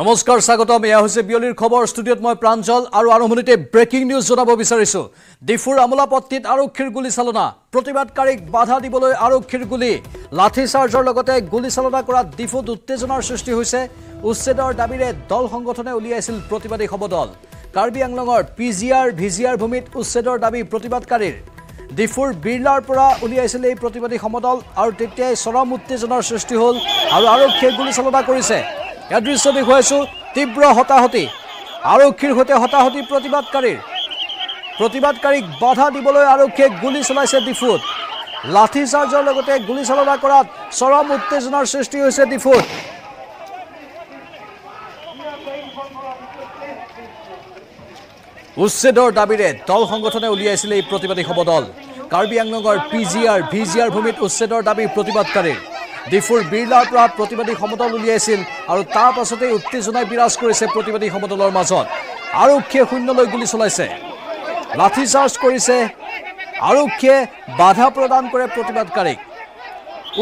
নমস্কাৰ স্বাগতম এয়া হৈছে বিয়লিৰ খবৰ ষ্টুডিঅ'ত মই প্ৰাঞ্জল আৰু আৰম্ভণিতে ব্ৰেকিং নিউজ জনাব বিচাৰিছোঁ ডিফুৰ আমোলাপট্টিত আৰক্ষীৰ গুলীচালনা প্ৰতিবাদকাৰীক বাধা দিবলৈ আৰক্ষীৰ গুলী লাঠিচাৰ্জৰ লগতে গুলীচালনা কৰা ডিফুত উত্তেজনাৰ সৃষ্টি হৈছে উচ্ছেদৰ দাবীৰে দল সংগঠনে উলিয়াইছিল প্ৰতিবাদী সমদল কাৰ্বি আংলঙৰ P G R V G R ভূমিত উচ্ছেদৰ দাবী প্ৰতিবাদকাৰীৰ ডিফুৰ বিৰলাৰ পৰা উলিয়াইছিল এই প্ৰতিবাদী সমদল আৰু তেতিয়াই চৰম উত্তেজনাৰ সৃষ্টি হ'ল আৰু আৰক্ষীয়ে গুলীচালনা কৰিছে এদৃশ্য দেখুৱাইছোঁ তীব্ৰ হতাহতি আৰক্ষীৰ সৈতে হতাহতি প্ৰতিবাদকাৰীৰ প্ৰতিবাদকাৰীক বাধা দিবলৈ আৰক্ষীয়ে গুলী চলাইছে ডিফুত লাঠি চাৰ্জৰ লগতে গুলী চালনা কৰাত চৰম উত্তেজনাৰ সৃষ্টি হৈছে ডিফুত উচ্ছেদৰ দাবীৰে দল সংগঠনে উলিয়াইছিলে এই প্ৰতিবাদী সমদল কাৰ্বি আংলঙৰ P G R V G R ভূমিত উচ্ছেদৰ দাবী প্ৰতিবাদকাৰীৰ ডিফুৰ বিৰলাৰ পৰা প্ৰতিবাদী সমদল উলিয়াইছিল আৰু তাৰ পাছতেই উত্তেজনাই বিৰাজ কৰিছে প্ৰতিবাদী সমদলৰ মাজত আৰক্ষীয়ে শূন্যলৈ গুলী চলাইছে লাঠিচাৰ্জ কৰিছে আৰক্ষীয়ে বাধা প্ৰদান কৰে প্ৰতিবাদকাৰীক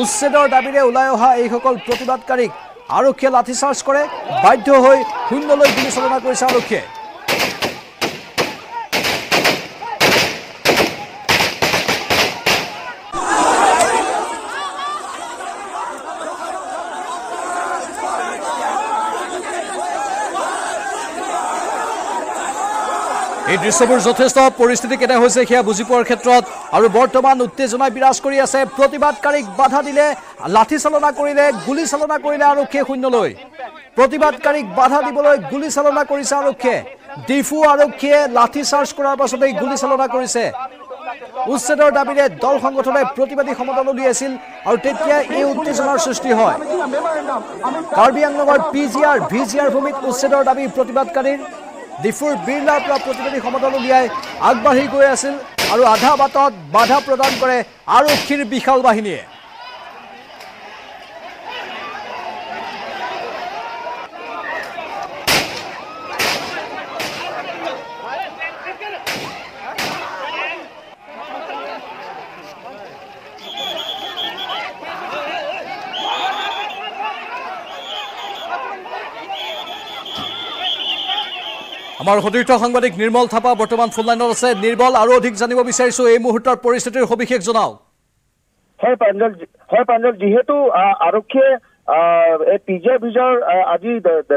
উচ্ছেদৰ দাবীৰে ওলাই অহা এইসকল প্ৰতিবাদকাৰীক আৰক্ষীয়ে লাঠিচাৰ্জ কৰে বাধ্য হৈ শূন্যলৈ গুলীচালনা কৰিছে আৰক্ষীয়ে এই দৃশ্যবোৰ যথেষ্ট পৰিস্থিতি কেনে হৈছে সেয়া বুজি পোৱাৰ ক্ষেত্ৰত আৰু বৰ্তমান উত্তেজনাই বিৰাজ কৰি আছে প্ৰতিবাদকাৰীক বাধা দিলে লাঠি চালনা কৰিলে গুলী চালনা কৰিলে আৰক্ষীয়ে শূন্যলৈ প্ৰতিবাদকাৰীক বাধা দিবলৈ গুলী চালনা কৰিছে আৰক্ষীয়ে ডিফু আৰক্ষীয়ে লাঠি চাৰ্জ কৰাৰ পাছতেই গুলী চালনা কৰিছে উচ্ছেদৰ দাবীৰে দল সংগঠনে প্ৰতিবাদী সমদল উলিয়াইছিল আৰু তেতিয়া এই উত্তেজনাৰ সৃষ্টি হয় কাৰ্বি আংলঙৰ P G R V G R ভূমিত উচ্ছেদৰ দাবী প্ৰতিবাদকাৰীৰ ডিফুৰ বিৰলাৰ পৰা প্ৰতিবাদী সমদল উলিয়াই আগবাঢ়ি গৈ আছিল আৰু আধা বাটত বাধা প্ৰদান কৰে আৰক্ষীৰ বিশাল বাহিনীয়ে আমাৰ সদীৰ্থ সাংবাদিক নিৰ্মল থাপা বৰ্তমান ফোনলাইনত আছে নিৰ্মল আৰু অধিক জানিব বিচাৰিছো এই মুহূৰ্তৰ পৰিস্থিতিৰ সবিশেষ জনাওক হয় পাঞ্জল হয় পাঞ্জল যিহেতু আৰক্ষীয়ে এই পি জে বিজয়ৰ আজি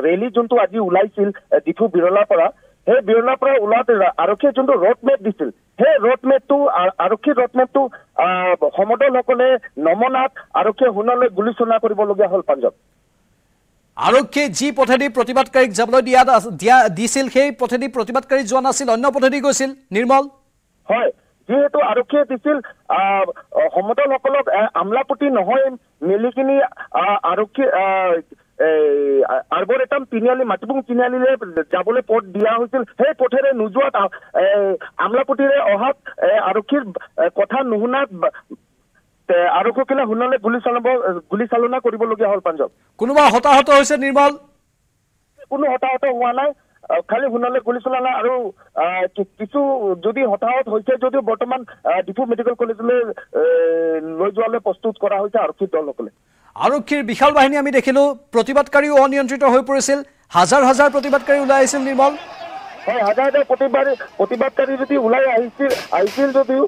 ৰেলি যোনটো আজি ওলাইছিল ডিফু বিৰলাৰ পৰা সেই বিৰলাৰ পৰা ওলাওঁতে আৰক্ষীয়ে যোনটো ৰোড মেপ দিছিল সেই ৰোড মেপটো আৰক্ষীৰ ৰোড মেপটো সমদলসকলে নমনাত আৰক্ষীয়ে সোণালৈ গুলীচলনা কৰিবলগীয়া হ'ল পাঞ্জল আৰক্ষীয়ে যি পথেদি প্ৰতিবাদকাৰীক যাবলৈ দিয়া দিয়া দিছিল সেই পথেদি প্ৰতিবাদকাৰী যোৱা নাছিল অন্য পথেদি গৈছিল নিৰ্মল হয় যিহেতু আৰক্ষীয়ে দিছিল সমতলসকলক আমলাপতি নহয় মেলি কিনি আৰক্ষী আৰ্বৰেটাম তিনিআলি মাটিপুং তিনিআলিলৈ যাবলৈ পথ দিয়া হৈছিল সেই পথেৰে নোযোৱাত আমলাপতিৰে অহাত আৰক্ষীৰ কথা নুশুনাত আৰক্ষীসকলে শুনালে গুলী চালন গুলী চালনা কৰিবলগীয়া হল পাঞ্জাৱ কোনোবা হতাহত হৈছে নিৰ্মল কোনো হতাহত হোৱা নাই খালি শুনালে গুলী চলালে আৰু কিছু যদি হতাহত হৈছে যদিও বৰ্তমান ডিফু মেডিকেল কলেজলৈ লৈ যোৱালৈ প্ৰস্তুত কৰা হৈছে আৰক্ষী দলসকলে আৰক্ষীৰ বিশাল বাহিনী আমি দেখিলোঁ প্ৰতিবাদকাৰীও অনিয়ন্ত্ৰিত হৈ পৰিছিল হাজাৰ হাজাৰ প্ৰতিবাদকাৰী ওলাই আহিছিল নিৰ্মল হয় হাজাৰ হাজাৰ প্ৰতিবাদ প্ৰতিবাদকাৰী যদি ওলাই আহিছিল আহিছিল যদিও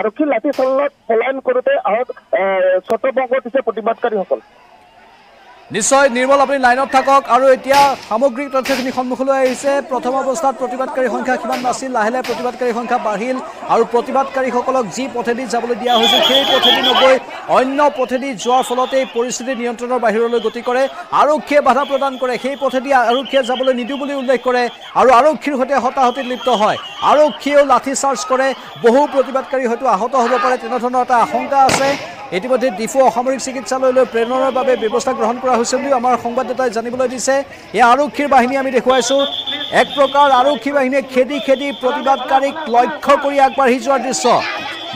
আৰক্ষী লাঠি চালনাত পলায়ন কৰোঁতে আহত ছত্ৰভংগ দিছে প্ৰতিবাদকাৰীসকল নিশ্চয় নিৰ্মল আপুনি লাইনত থাকক আৰু এতিয়া সামগ্ৰিক তথ্যখিনি সন্মুখলৈ আহিছে প্ৰথম অৱস্থাত প্ৰতিবাদকাৰী সংখ্যা কিমান নাছিল লাহে লাহে প্ৰতিবাদকাৰী সংখ্যা বাঢ়িল আৰু প্ৰতিবাদকাৰীসকলক যি পথেদি যাবলৈ দিয়া হৈছে সেই পথেদি নগৈ অন্য পথেদি যোৱাৰ ফলতেই পৰিস্থিতি নিয়ন্ত্ৰণৰ বাহিৰলৈ গতি কৰে আৰক্ষীয়ে বাধা প্ৰদান কৰে সেই পথেদি আৰক্ষীয়ে যাবলৈ নিদিওঁ বুলি উল্লেখ কৰে আৰু আৰক্ষীৰ সৈতে হতাহতিত লিপ্ত হয় আৰক্ষীয়েও লাঠি চাৰ্জ কৰে বহু প্ৰতিবাদকাৰী হয়তো আহত হ'ব পাৰে তেনেধৰণৰ এটা আশংকা আছে ইতিমধ্যে ডিফু অসামৰিক চিকিৎসালয়লৈ প্ৰেৰণৰ বাবে ব্যৱস্থা গ্ৰহণ কৰা হৈছে বুলিও আমাৰ সংবাদদাতাই জানিবলৈ দিছে এই আৰক্ষীৰ বাহিনী আমি দেখুৱাইছোঁ এক প্ৰকাৰ আৰক্ষী বাহিনীয়ে খেদি খেদি প্ৰতিবাদকাৰীক লক্ষ্য কৰি আগবাঢ়ি যোৱাৰ দৃশ্য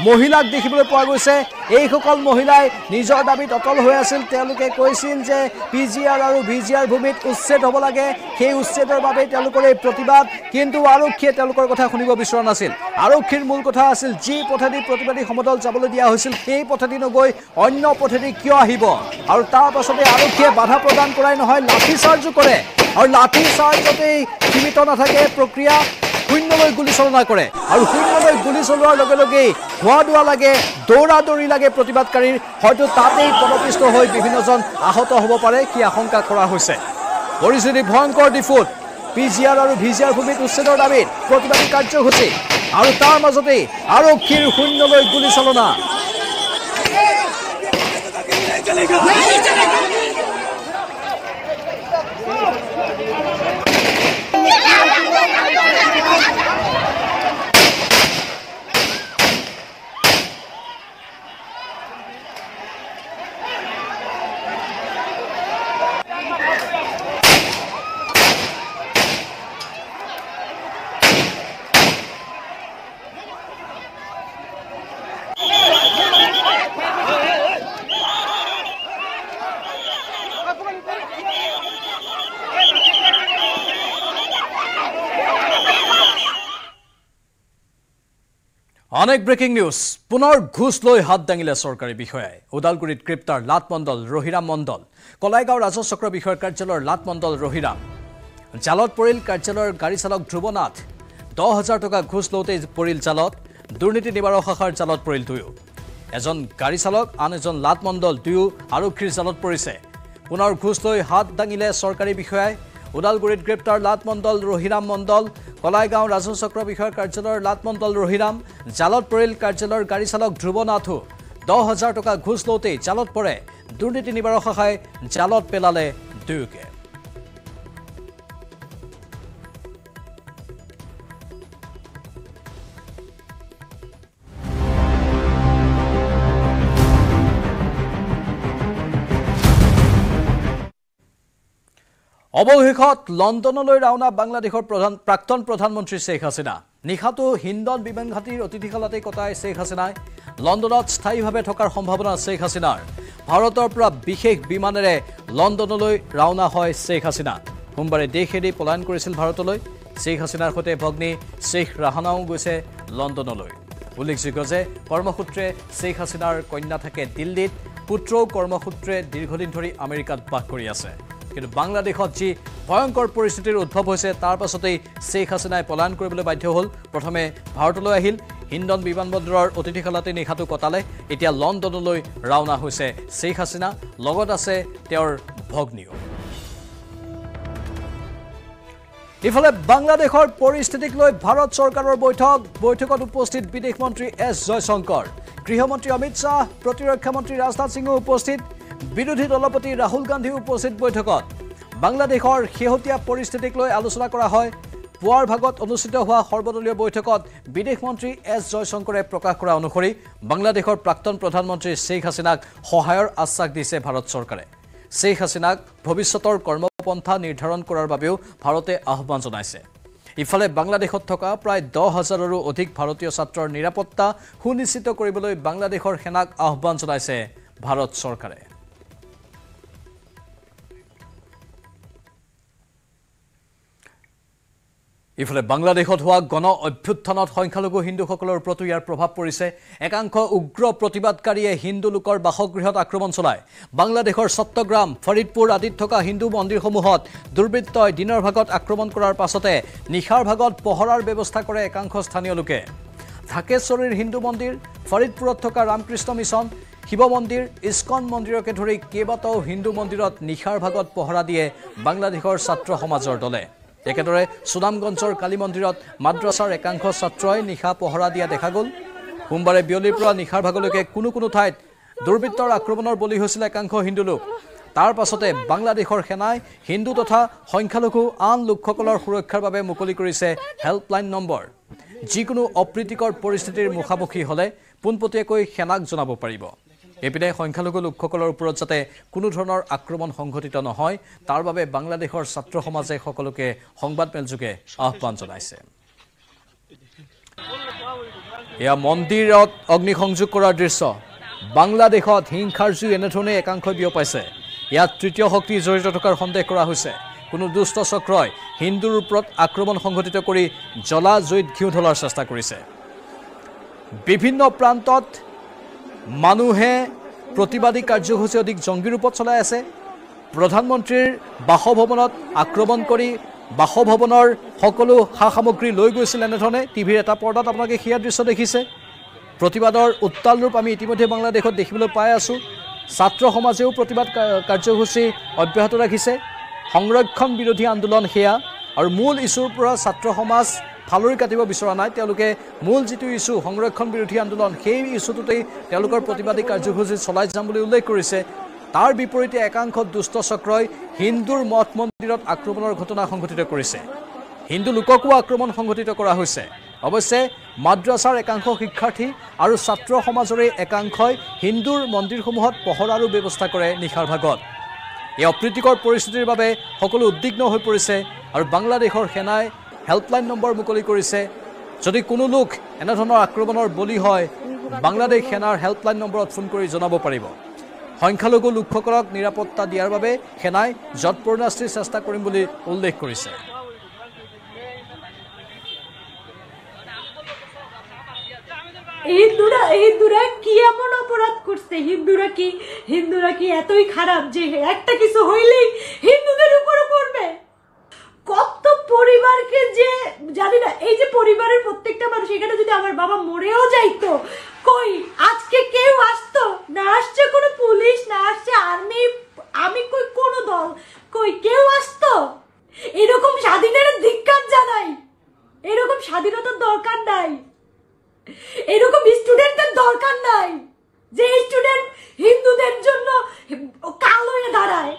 মহিলাক দেখিবলৈ পোৱা গৈছে এইসকল মহিলাই নিজৰ দাবীত অটল হৈ আছিল তেওঁলোকে কৈছিল যে পি জি আৰ আৰু ভি জি আৰ ভূমিত উচ্ছেদ হ'ব লাগে সেই উচ্ছেদৰ বাবেই তেওঁলোকৰ এই প্ৰতিবাদ কিন্তু আৰক্ষীয়ে তেওঁলোকৰ কথা শুনিব বিচৰা নাছিল আৰক্ষীৰ মূল কথা আছিল যি পথেদি প্ৰতিবাদী সমদল যাবলৈ দিয়া হৈছিল সেই পথেদি নগৈ অন্য পথেদি কিয় আহিব আৰু তাৰ পাছতে আৰক্ষীয়ে বাধা প্ৰদান কৰাই নহয় লাঠিচাৰ্জো কৰে আৰু লাঠিচাৰ্জতেই সীমিত নাথাকে প্ৰক্ৰিয়া শূন্যলৈ গুলীচালনা কৰে আৰু শূন্যলৈ গুলী চলোৱাৰ লগে লগেই খোয়া দোয়া লাগে দৌড়ি লাগে প্ৰতিবাদকাৰীৰ হয়তো তাতেই পদপিষ্ট হৈ বিভিন্নজন আহত হ'ব পাৰে কি আশংকা কৰা হৈছে পৰিস্থিতি ভয়ংকৰ ডিফুট পি জি আৰ আৰু ভি জি আৰ ভূমিত উচ্ছেদৰ দাবীত প্ৰতিবাদী কাৰ্যসূচী আৰু তাৰ মাজতেই আৰক্ষীৰ শূন্যলৈ চালনা অনেক ব্ৰেকিং নিউজ পুনৰ ঘুষ লৈ হাত দাঙিলে চৰকাৰী বিষয়াই ওদালগুৰিত ক্ৰিপ্টাৰ লাটমণ্ডল ৰহিৰাম মণ্ডল কলাইগাঁও ৰাজহ চক্ৰ বিষয়ৰ কাৰ্যালয়ৰ লাটমণ্ডল ৰহিৰাম জালত পৰিল কাৰ্যালয়ৰ গাড়ী চালক ধ্ৰুৱনাথ দহ হাজাৰ টকা ঘোষ লওঁতে পৰিল জালত দুৰ্নীতি নিবাৰক শাখাৰ জালত পৰিল দুয়ো এজন গাড়ী চালক আন এজন লাটমণ্ডল দুয়ো আৰক্ষীৰ জালত পৰিছে পুনৰ ঘোষ লৈ হাত দাঙিলে চৰকাৰী বিষয়াই ওদালগুৰিত গ্ৰেপ্তাৰ লাট মণ্ডল ৰহিৰাম মণ্ডল কলাইগাঁও ৰাজহ চক্ৰ বিষয়ৰ কাৰ্যালয়ৰ মণ্ডল ৰহিৰাম জালত পৰিল কাৰ্যালয়ৰ গাড়ী চালক ধ্ৰুৱ নাথো দহ হাজাৰ টকা ঘোচ লওঁতেই জালত পৰে দুৰ্নীতি নিবাৰক সহায় জালত পেলালে দুয়োকে অবশেষত লণ্ডনলৈ ৰাওনা বাংলাদেশৰ প্ৰধান প্ৰাক্তন প্ৰধানমন্ত্ৰী শ্বেখ হাছিনা নিশাটো হিন্দন বিমান ঘাটিৰ অতিথিশালতে কটাই শ্বেখ হাছিনাই লণ্ডনত স্থায়ীভাৱে থকাৰ সম্ভাৱনা শ্বেখ হাছিনাৰ ভাৰতৰ পৰা বিশেষ বিমানেৰে লণ্ডনলৈ ৰাওনা হয় শ্বেখ হাছিনা সোমবাৰে দেশ এৰি পলায়ন কৰিছিল ভাৰতলৈ শ্বেখ হাছিনাৰ সৈতে ভগ্নী শ্বেখ ৰাহানাও গৈছে লণ্ডনলৈ উল্লেখযোগ্য যে কৰ্মসূত্ৰে শ্বেখ হাছিনাৰ কন্যা থাকে দিল্লীত পুত্ৰও কৰ্মসূত্ৰে দীৰ্ঘদিন ধৰি আমেৰিকাত বাস কৰি আছে কিন্তু বাংলাদেশত যি ভয়ংকৰ পৰিস্থিতিৰ উদ্ভৱ হৈছে তাৰ পাছতেই শ্বেখ হাছিনাই পলায়ন কৰিবলৈ বাধ্য হ'ল প্ৰথমে ভাৰতলৈ আহিল হিন্দন বিমানবন্দৰৰ অতিথিশালাতে নিশাটো কটালে এতিয়া লণ্ডনলৈ ৰাওনা হৈছে শ্বেখ হাছিনা লগত আছে তেওঁৰ ভগ্নীয় ইফালে বাংলাদেশৰ পৰিস্থিতিক লৈ ভাৰত চৰকাৰৰ বৈঠক বৈঠকত উপস্থিত বিদেশ মন্ত্ৰী এছ জয়শংকৰ গৃহমন্ত্ৰী অমিত শ্বাহ প্ৰতিৰক্ষা মন্ত্ৰী ৰাজনাথ সিঙো উপস্থিত বিরোধী দলপতি রাহুল গান্ধীর উপস্থিত বৈঠকত বাংলাদেশের শেহতীয়া পরিস্থিতিক আলোচনা করা হয় পুয়ার ভাগত অনুষ্ঠিত হওয়া সর্বদলীয় বৈঠকত বিদেশ মন্ত্রী এস জয়শঙ্করে প্রকাশ করা অনুসরি বাংলাদেশের প্রাক্তন প্রধানমন্ত্রী শেখ হাসিনাক সহায়ের আশ্বাস দিছে ভারত সরকারে শেখ হাসিনাক ভবিষ্যতের কর্মপন্থা নির্ধারণ করার বাবেও ভারতে আহ্বান জানাইছে ইফালে বাংলাদেশত থকা প্রায় দশ হাজারেরও অধিক ভারতীয় ছাত্রর নিরাপত্তা সুনিশ্চিত করবলে বাংলাদেশের সেনাক আহ্বান জানাইছে ভারত সরকারে ইফালে বাংলাদেশত হোৱা গণ অভ্যুত্থানত সংখ্যালঘু হিন্দুসকলৰ ওপৰতো ইয়াৰ প্ৰভাৱ পৰিছে একাংশ উগ্ৰ প্ৰতিবাদকাৰীয়ে হিন্দু লোকৰ বাসগৃহত আক্ৰমণ চলায় বাংলাদেশৰ চট্টগ্ৰাম ফৰিদপুৰ আদিত থকা হিন্দু মন্দিৰসমূহত দুৰ্বৃত্তই দিনৰ ভাগত আক্ৰমণ কৰাৰ পাছতে নিশাৰ ভাগত পহৰাৰ ব্যৱস্থা কৰে একাংশ স্থানীয় লোকে ঢাকেশ্বৰীৰ হিন্দু মন্দিৰ ফৰিদপুৰত থকা ৰামকৃষ্ণ মিছন শিৱ মন্দিৰ ইস্কন মন্দিৰকে ধৰি কেইবাটাও হিন্দু মন্দিৰত নিশাৰ ভাগত পহৰা দিয়ে বাংলাদেশৰ ছাত্ৰ সমাজৰ দলে একেদৰে সুনামগঞ্জৰ কালী মন্দিৰত মাদ্ৰাছাৰ একাংশ ছাত্ৰই নিশা পহৰা দিয়া দেখা গ'ল সোমবাৰে বিয়লিৰ পৰা নিশাৰ ভাগলৈকে কোনো কোনো ঠাইত দুৰ্বৃত্তৰ আক্ৰমণৰ বলি হৈছিলে একাংশ হিন্দু লোক তাৰ পাছতে বাংলাদেশৰ সেনাই হিন্দু তথা সংখ্যালঘু আন লোকসকলৰ সুৰক্ষাৰ বাবে মুকলি কৰিছে হেল্পলাইন নম্বৰ যিকোনো অপ্ৰীতিকৰ পৰিস্থিতিৰ মুখামুখি হ'লে পোনপটীয়াকৈ সেনাক জনাব পাৰিব এপিনে সংখ্যালঘু লোকসকলৰ ওপৰত যাতে কোনো ধৰণৰ আক্ৰমণ সংঘটিত নহয় তাৰ বাবে বাংলাদেশৰ ছাত্ৰ সমাজে সকলোকে সংবাদমেলযোগে আহ্বান জনাইছে এয়া মন্দিৰত অগ্নিসংযোগ কৰাৰ দৃশ্য বাংলাদেশত হিংসাৰ জুই এনেধৰণে একাংশই বিয়পাইছে ইয়াত তৃতীয় শক্তি জড়িত থকাৰ সন্দেহ কৰা হৈছে কোনো দুষ্ট চক্ৰই হিন্দুৰ ওপৰত আক্ৰমণ সংঘটিত কৰি জ্বলা জুইত ঘিউ ধলাৰ চেষ্টা কৰিছে বিভিন্ন প্ৰান্তত মানুহে প্ৰতিবাদী কাৰ্যসূচী অধিক জংগী ৰূপত চলাই আছে প্ৰধানমন্ত্ৰীৰ বাসভৱনত আক্ৰমণ কৰি বাসভৱনৰ সকলো সা সামগ্ৰী লৈ গৈছিল এনেধৰণে টিভিৰ এটা পৰ্দাত আপোনালোকে সেয়া দৃশ্য দেখিছে প্ৰতিবাদৰ উত্তাল ৰূপ আমি ইতিমধ্যে বাংলাদেশত দেখিবলৈ পাই আছোঁ ছাত্ৰ সমাজেও প্ৰতিবাদ কাৰ্যসূচী অব্যাহত ৰাখিছে সংৰক্ষণ বিৰোধী আন্দোলন সেয়া আৰু মূল ইছ্যুৰ পৰা ছাত্ৰ সমাজ ফালৰি কাটিব বিচৰা নাই তেওঁলোকে মূল যিটো ইস্যু সংৰক্ষণ বিৰোধী আন্দোলন সেই ইস্যুটোতেই তেওঁলোকৰ প্ৰতিবাদী কাৰ্যসূচী চলাই যাম বুলি উল্লেখ কৰিছে তাৰ বিপৰীতে একাংশ দুষ্টচক্ৰই হিন্দুৰ মঠ মন্দিৰত আক্ৰমণৰ ঘটনা সংঘটিত কৰিছে হিন্দু লোককো আক্ৰমণ সংঘটিত কৰা হৈছে অৱশ্যে মাদ্ৰাছাৰ একাংশ শিক্ষাৰ্থী আৰু ছাত্ৰ সমাজৰে একাংশই হিন্দুৰ মন্দিৰসমূহত পহৰাৰো ব্যৱস্থা কৰে নিশাৰ ভাগত এই অপ্ৰীতিকৰ পৰিস্থিতিৰ বাবে সকলো উদ্বিগ্ন হৈ পৰিছে আৰু বাংলাদেশৰ সেনাই হেল্পলাইন নম্বৰ মুকলি কৰিছে যদি কোনো লোক এনেধৰণৰ আক্ৰমণৰ বলি হয় বাংলাদেশ সেনাৰ হেল্পলাইন নম্বৰত ফোন কৰি জনাব পাৰিব সংখ্যালঘু লোকসকলক নিৰাপত্তা দিয়াৰ বাবে সেনাই যৎপৰ্ণাশ্ৰী চেষ্টা কৰিম বুলি উল্লেখ কৰিছে হিন্দুরা হিন্দুরা কি এমন অপরাধ করছে হিন্দুরা কি হিন্দুরা কি এতই খারাপ যে একটা কিছু হইলেই হিন্দুদের উপর পরিবারকে যে জানি না এই যে পরিবারের প্রত্যেকটা মানুষ এখানে যদি আমার বাবা মরেও যাইতো কই আজকে কেউ আসতো না আসছে কোনো পুলিশ না আসছে আর্মি আমি কই কোনো দল কই কেউ আসতো এরকম স্বাধীনের ধিক্কার জানাই এরকম স্বাধীনতার দরকার নাই এরকম স্টুডেন্টদের দরকার নাই যে স্টুডেন্ট হিন্দুদের জন্য কালো দাঁড়ায়